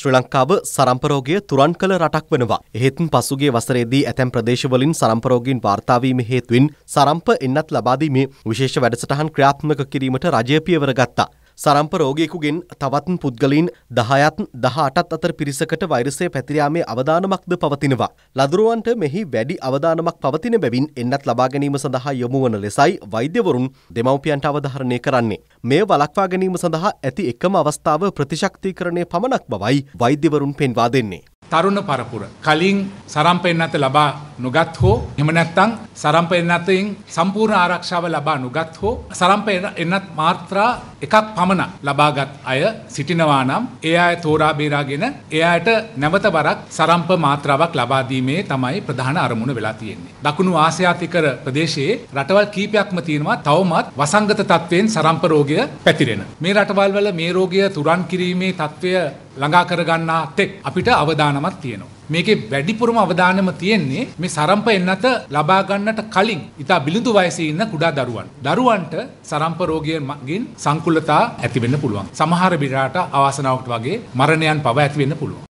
ශ්‍රී ලංකාව සරම්පරෝගය තුරන් කළ රටක් වෙනවා. එහෙත් පසුගිය වසරේදී ඇතැම් ප්‍රදේශවලින් සරම්පරෝගීන් වාර්තා වීම හේතුවෙන් සරම්ප එන්නත් ලබා දීමේ විශේෂ වැඩසටහන් ක්‍රියාත්මක කිරීමට රජය පියවර ගත්තා. සරම්ප රෝගයකුගෙන් තවත් පුද්ගලින් දහයත් දහටත් අතර පිරිසකට වෛරසය පැතිරයාමේ අවධානමක්ද පවතිනවා. ලදරුවන්ට මෙහි වැඩි අවධානමක් පවතින බැවින් එන්නත් ලබා ගැනීම සඳහා යොමුවන ලෙසයි වෛද්‍යවරුන් දෙමව්පියන්ට අවධාරණය කරන්නේ. මෙය වලක්වා ගැනීම සඳහා ඇති එකම අවස්ථාව ප්‍රතිශක්තිකරණය පමණක් බවයි වෛද්‍යවරුන් පෙන්වා දෙන්නේ. තරුණ පරපුර කලින් සරම්ප එන්නත ලබා නොගත් හෝ එම නැත්තං සරම්ප එන්නතෙන් සම්පූර්ණ ආරක්ෂාව ලබා නොගත් හෝ සරම්ප එන්නත් මාත්‍රා එකක් පමණ ලබාගත් අය සිටිනවා නම් ඒ අය තෝරා බේරාගෙන එයාට නැවත වරක් සරම්ප මාත්‍රාවක් ලබා දීමේ තමයි ප්‍රධාන අරමුණ වෙලා තියෙන්නේ. දකුණු ආසියාතිකර ප්‍රදේශයේ රටවල් කීපයක්ම තියෙනවා තවමත් වසංගත තත්වයෙන් සරම්ප රෝගය පැතිරෙන. මේ රටවල් වල මේ රෝගය තුරන් කිරීමේ තත්වය ළඟා කරගන්නා තෙක් අපිට අවදානමක් තියෙනවා. මේකේ වැඩිපුරම අවධානම තියෙන්නේ මේ මේ සරම්ප එන්නත ලබා ගන්නට කලින් ඉතා බිලිඳු වයසේ ඉන්න කුඩා දරුවන්. දරුවන්ට සරම්ප රෝගයෙන් සංකුලතා ඇති වෙන්න පුළුවන්. සමහර විරාට අවාසනාවකට වගේ මරණයන් පවා ඇති වෙන්න පුළුවන්.